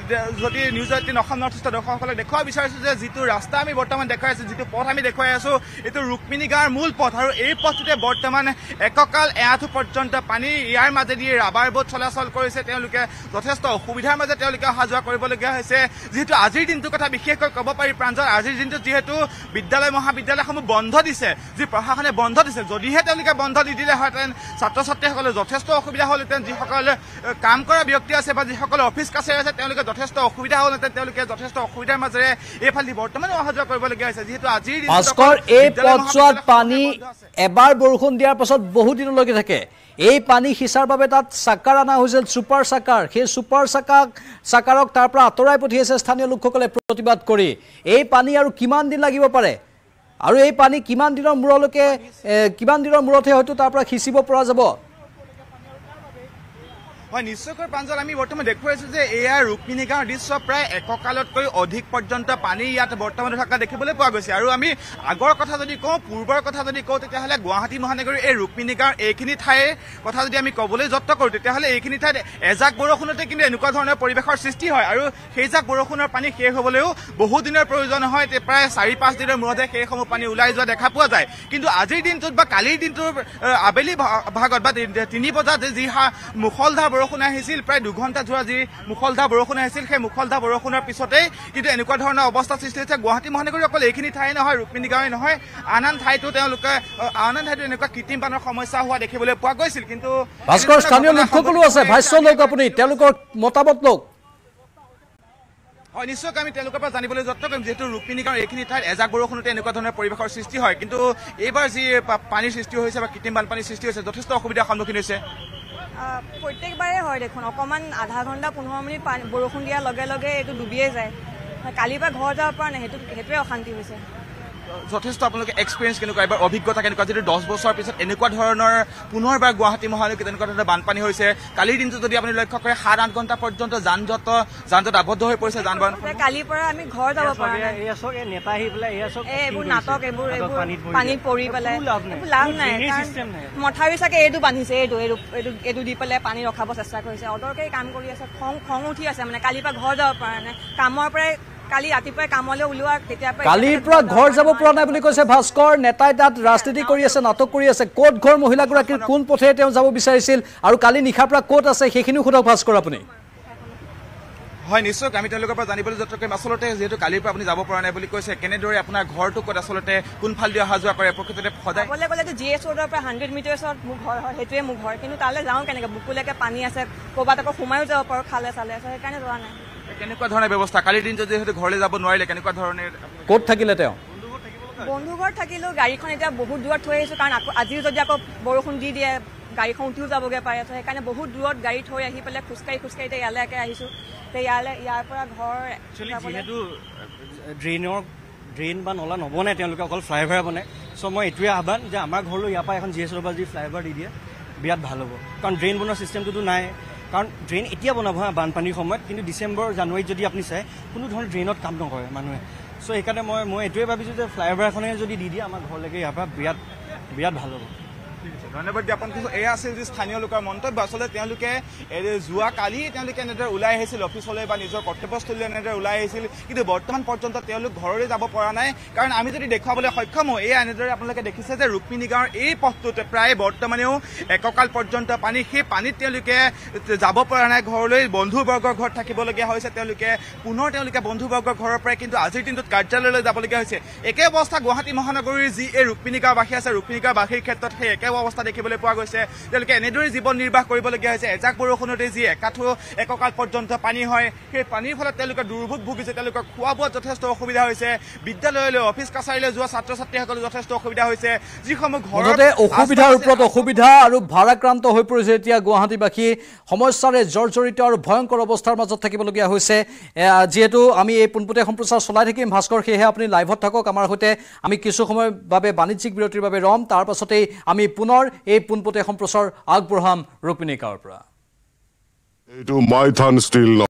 যদি নিউজ এইটিন অসম নৰ্থ ইষ্টৰ দৰ্শকসকলে দেখুৱাব বিচাৰিছোঁ যে যিটো ৰাস্তা আমি বৰ্তমান দেখুৱাই আছোঁ যিটো পথ আমি দেখুৱাই আছোঁ এইটো ৰুক্মিণী গাঁৱৰ মূল পথ আৰু এই পথটোতে বৰ্তমান এককাল এআঠু পৰ্যন্ত পানী ইয়াৰ মাজেদি ৰাবাৰ বোট চলাচল কৰি কৰিছে তেওঁলোকে যথেষ্ট অসুবিধাৰ মাজে তেওঁলোকে অহা যোৱা কৰিবলগীয়া হৈছে যিহেতু আজিৰ দিনটোৰ কথা বিশেষকৈ ক'ব পাৰি প্ৰাঞ্জল আজিৰ দিনটো যিহেতু বিদ্যালয় মহাবিদ্যালয়সমূহ বন্ধ দিছে যি প্ৰশাসনে বন্ধ দিছে যদিহে তেওঁলোকে বন্ধ নিদিলে হয়তেন ছাত্ৰ ছাত্ৰীসকলে যথেষ্ট অসুবিধা হ'লহেঁতেন যিসকল কাম কৰা ব্যক্তি আছে বা যিসকল অফিচ কাছাৰী আছে তেওঁলোকে যথেষ্ট অসুবিধা হ'লহেঁতেন তেওঁলোকে যথেষ্ট অসুবিধাৰ মাজেৰে এইফালে বৰ্তমানেও অহা যোৱা কৰিবলগীয়া হৈছে যিহেতু আজিৰ এই পথছোৱাত পানী এবাৰ বৰষুণ দিয়াৰ পাছত বহুদিনলৈকে থাকে এই পানী সিঁচাৰ বাবে তাত চাকাৰ অনা হৈছিল ছুপাৰ চাকাৰ সেই চুপাৰ চাকাক চাকাৰক তাৰ পৰা আঁতৰাই পঠিয়াইছে স্থানীয় লোকসকলে প্ৰতিবাদ কৰি এই পানী আৰু কিমান দিন লাগিব পাৰে আৰু এই পানী কিমান দিনৰ মূৰলৈকে কিমান দিনৰ মূৰতহে হয়তো তাৰ পৰা সিঁচিব পৰা যাব হয় নিশ্চয়কৈ প্ৰাঞ্জল আমি বৰ্তমান দেখুৱাই আছো যে এয়া ৰুক্মিণী গাঁৱৰ দৃশ্য প্ৰায় এককালতকৈ অধিক পৰ্যন্ত পানী ইয়াত বৰ্তমান থকা দেখিবলৈ পোৱা গৈছে আৰু আমি আগৰ কথা যদি কওঁ পূৰ্বৰ কথা যদি কওঁ তেতিয়াহ'লে গুৱাহাটী মহানগৰীৰ এই ৰুক্মিণী গাঁৱৰ এইখিনি ঠাইৰ কথা যদি আমি ক'বলৈ যত্ন কৰোঁ তেতিয়াহ'লে এইখিনি ঠাইত এজাক বৰষুণতে কিন্তু এনেকুৱা ধৰণৰ পৰিৱেশৰ সৃষ্টি হয় আৰু সেইজাক বৰষুণৰ পানী শেষ হ'বলৈও বহুদিনৰ প্ৰয়োজন হয় প্ৰায় চাৰি পাঁচ দিনৰ মূৰতহে সেইসমূহ পানী ওলাই যোৱা দেখা পোৱা যায় কিন্তু আজিৰ দিনটোত বা কালিৰ দিনটোৰ আবেলি ভাগত বা তিনি বজাত যি মুখলধাৰ বৰষুণ আহিছিল প্ৰায় দুঘণ্টা যোৱা যি মুখলধা বৰষুণ আহিছিল সেই মুখলধা বৰষুণৰ পিছতেই কিন্তু এনেকুৱা ধৰণৰ অৱস্থা সৃষ্টি হৈছে গুৱাহাটী মহানগৰী অকল এইখিনি ঠাই নহয় ৰূপিণী গাঁৱে নহয় আন আন ঠাইতো তেওঁলোকে আন আন ঠাইতো এনেকুৱা কৃত্ৰিম বানৰ সমস্যা হোৱা দেখিবলৈ পোৱা গৈছিল কিন্তু আমি তেওঁলোকৰ পৰা জানিবলৈ যত্ন কৰিম যিহেতু ৰূপিণী গাঁৱৰ এইখিনি ঠাইত এজাক বৰষুণতে এনেকুৱা ধৰণৰ পৰিৱেশৰ সৃষ্টি হয় কিন্তু এইবাৰ যি পানীৰ সৃষ্টি হৈছে বা কৃত্ৰিম বানপানীৰ সৃষ্টি হৈছে যথেষ্ট অসুবিধাৰ সন্মুখীন হৈছে প্ৰত্যেকবাৰে হয় দেখোন অকণমান আধা ঘণ্টা পোন্ধৰ মিনিট পানী বৰষুণ দিয়াৰ লগে লগে এইটো ডুবিয়ে যায় কালিৰ পৰা ঘৰ যাব পৰা নাই সেইটো সেইটোৱে অশান্তি হৈছে যথেষ্ট আপোনালোকে এক্সপিৰিয়েঞ্চ কেনেকুৱা এবাৰ অভিজ্ঞতা কেনেকুৱা যদি দহ বছৰৰ পিছত এনেকুৱা ধৰণৰ পুনৰবাৰ গুৱাহাটী মহানগৰী তেনেকুৱা ধৰণৰ বানপানী হৈছে কালিৰ দিনটো যদি আপুনি লক্ষ্য কৰে সাত আঠ ঘণ্টা পৰ্যন্ত যানজট যানজট আবদ্ধ হৈ পৰিছে যান বাহন কালিৰ পৰা আমি ঘৰ যাব মথাউৰি চাগে এইটো বান্ধিছে এইটো এইটো এইটো দি পেলাই পানী ৰখাব চেষ্টা কৰিছে অদৰকাৰী কাম কৰি আছে খং খং উঠি আছে মানে কালিৰ পৰা ঘৰ যাব পৰা নাই কামৰ পৰাই কালি ৰাতিপুৱাই কামলৈ ওলোৱা তেতিয়াৰ কালিৰ পৰা ঘৰ যাব পৰা নাই বুলি কৈছে ভাস্কৰ নেতাই তাত ৰাজনীতি কৰি আছে নাটক কৰি আছে ক'ত ঘৰ মহিলাগৰাকীৰ কোন পথেৰে তেওঁ যাব বিচাৰিছিল আৰু কালি নিশাৰ পৰা ক'ত আছে সেইখিনিও সোধক ভাস্কৰ আপুনি হয় নিশ্চয়কৈ আমি তেওঁলোকৰ পৰা জানিবলৈ যাত্ৰা কৰিম আচলতে যিহেতু কালিৰ পৰা আপুনি যাব পৰা নাই বুলি কৈছে কেনেদৰে আপোনাৰ ঘৰটো ক'ত আচলতে কোনফাল দি অহা যোৱা কৰে প্ৰকৃততে সদায় ক'বলৈ গ'লে জি এছ ৰোডৰ পৰা হাণ্ড্ৰেড মিটাৰ্ছত মোৰ ঘৰ হয় সেইটোৱে মোৰ ঘৰ কিন্তু তালৈ যাওঁ কেনেকৈ বুকুলৈকে পানী আছে ক'ৰবাত আকৌ সোমায়ো যাব পাৰোঁ খালে চালে সেইকাৰণে যোৱা নাই কেনেকুৱা ধৰণে ব্যৱস্থা কালিৰ দিনটো যিহেতু ঘৰলৈ যাব নোৱাৰিলে কেনেকুৱা ধৰণে ক'ত থাকিলে তেওঁ বন্ধুঘৰত থাকিলোঁ গাড়ীখন এতিয়া বহুত দূৰত থৈ আহিছোঁ কাৰণ আকৌ আজিও যদি আকৌ বৰষুণ দি দিয়ে গাড়ীখন উঠিও যাবগৈ পাৰে ত' সেইকাৰণে বহুত দূৰত গাড়ী থৈ আহি পেলাই খোজকাঢ়ি খোজকাঢ়ি এতিয়া ইয়ালৈকে আহিছোঁ ইয়ালৈ ইয়াৰ পৰা ঘৰ ড্ৰেইনৰ ড্ৰেইন বা নলা নবনে তেওঁলোকে অকল ফ্লাইঅভাৰে বনায় চ' মই এইটোৱে আহ্বান যে আমাৰ ঘৰলৈ ইয়াৰ পৰা এখন জি এছ ৰ পৰা যদি ফ্লাইঅভাৰ দি দিয়ে বিৰাট ভাল হ'ব কাৰণ ড্ৰেইন বনোৱাৰ চিষ্টেমটোতো নাই কাৰণ ড্ৰেইন এতিয়া বনাব হয় বানপানীৰ সময়ত কিন্তু ডিচেম্বৰ জানুৱাৰীত যদি আপুনি চায় কোনো ধৰণৰ ড্ৰেইনত কাম নকৰে মানুহে চ' সেইকাৰণে মই মই এইটোৱে ভাবিছোঁ যে ফ্লাইঅভাৰ যদি দি দিয়ে আমাৰ ঘৰলৈকে ইয়াৰ পৰা বিৰাট বিৰাট ভাল হ'ব ধন্যবাদ জ্ঞাপন কিন্তু এয়া আছিল যি স্থানীয় লোকৰ মন্তব্য আচলতে তেওঁলোকে যোৱা কালি তেওঁলোকে এনেদৰে ওলাই আহিছিল অফিচলৈ বা নিজৰ কৰ্তব্যস্থলীলৈ এনেদৰে ওলাই আহিছিল কিন্তু বৰ্তমান পৰ্যন্ত তেওঁলোক ঘৰলৈ যাব পৰা নাই কাৰণ আমি যদি দেখুৱাবলৈ সক্ষম হওঁ এয়া এনেদৰে আপোনালোকে দেখিছে যে ৰুক্মিণী গাঁৱৰ এই পথটোত প্ৰায় বৰ্তমানেও এককাল পৰ্যন্ত পানী সেই পানীত তেওঁলোকে যাব পৰা নাই ঘৰলৈ বন্ধুবৰ্গৰ ঘৰত থাকিবলগীয়া হৈছে তেওঁলোকে পুনৰ তেওঁলোকে বন্ধুবৰ্গৰ ঘৰৰ পৰাই কিন্তু আজিৰ দিনটোত কাৰ্যালয়লৈ যাবলগীয়া হৈছে একে অৱস্থা গুৱাহাটী মহানগৰীৰ যি এই ৰুক্মিণী গাঁওবাসী আছে ৰুক্মিণী গাঁওবাসীৰ ক্ষেত্ৰত সেই একে অৱস্থা অৱস্থা দেখিবলৈ পোৱা গৈছে তেওঁলোকে এনেদৰে জীৱন নিৰ্বাহ কৰিবলগীয়া হৈছে এজাক বৰষুণতে যি একাঠো একঁকাল পৰ্যন্ত পানী হয় সেই পানীৰ ফলত তেওঁলোকে দুৰ্ভোগ ভুগিছে তেওঁলোকৰ খোৱা বোৱাত যথেষ্ট অসুবিধা হৈছে বিদ্যালয়লৈ অফিচ কাছাৰীলৈ যোৱা ছাত্ৰ ছাত্ৰীসকলে যথেষ্ট অসুবিধা হৈছে যিসমূহ ঘৰতে অসুবিধাৰ ওপৰত অসুবিধা আৰু ভাৰাক্ৰান্ত হৈ পৰিছে এতিয়া গুৱাহাটীবাসী সমস্যাৰে জৰ্জৰিত আৰু ভয়ংকৰ অৱস্থাৰ মাজত থাকিবলগীয়া হৈছে যিহেতু আমি এই পোনপটীয়া সম্প্ৰচাৰ চলাই থাকিম ভাস্কৰ সেয়েহে আপুনি লাইভত থাকক আমাৰ সৈতে আমি কিছু সময়ৰ বাবে বাণিজ্যিক বিৰতিৰ বাবে ৰম তাৰ পাছতেই আমি পুনৰ এই পোনপটে সম্প্ৰচাৰ আগবঢ়াম ৰূপিণী কাৰ পৰা মাইথান ষ্টীল